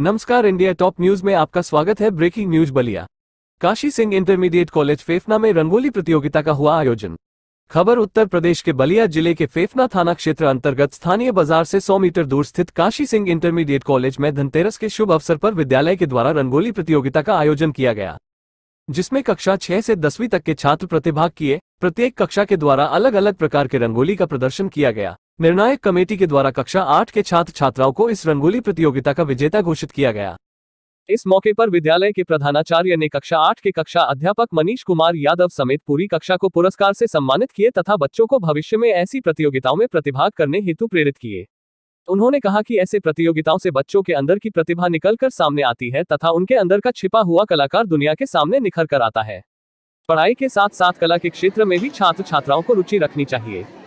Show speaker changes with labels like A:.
A: नमस्कार India top news में आपका स्वागत है breaking news Ballia Kashi Singh intermediate college Phephna में रंगोली प्रतियोगिता का हुआ आयोजन खबर उत्तर प्रदेश के बलिया जिले के फेफना थाना क्षेत्र अंतर्गत स्थानीय बाजार से 100 मीटर दूर स्थित काशी सिंह इंटरमीडिएट कॉलेज में धनतेरस के शुभ अवसर पर विद्यालय के द्वारा रंगोली प्रतियोगिता का आयोजन किया गया जिसमें कक्षा छह से दसवीं तक के छात्र प्रतिभाग किए प्रत्येक कक्षा के द्वारा अलग अलग प्रकार के रंगोली का प्रदर्शन किया गया निर्णायक कमेटी के द्वारा कक्षा आठ के छात्र छात्राओं को इस रंगोली प्रतियोगिता का विजेता घोषित किया गया इस मौके पर विद्यालय के प्रधानाचार्य ने कक्षा आठ के कक्षा अध्यापक मनीष कुमार यादव समेत पूरी कक्षा को पुरस्कार से सम्मानित किए तथा बच्चों को भविष्य में ऐसी प्रतियोगिताओं में प्रतिभाग करने हेतु प्रेरित किए उन्होंने कहा कि ऐसे प्रतियोगिताओं से बच्चों के अंदर की प्रतिभा निकलकर सामने आती है तथा उनके अंदर का छिपा हुआ कलाकार दुनिया के सामने निखर कर आता है पढ़ाई के साथ साथ कला के क्षेत्र में भी छात्र छात्राओं को रुचि रखनी चाहिए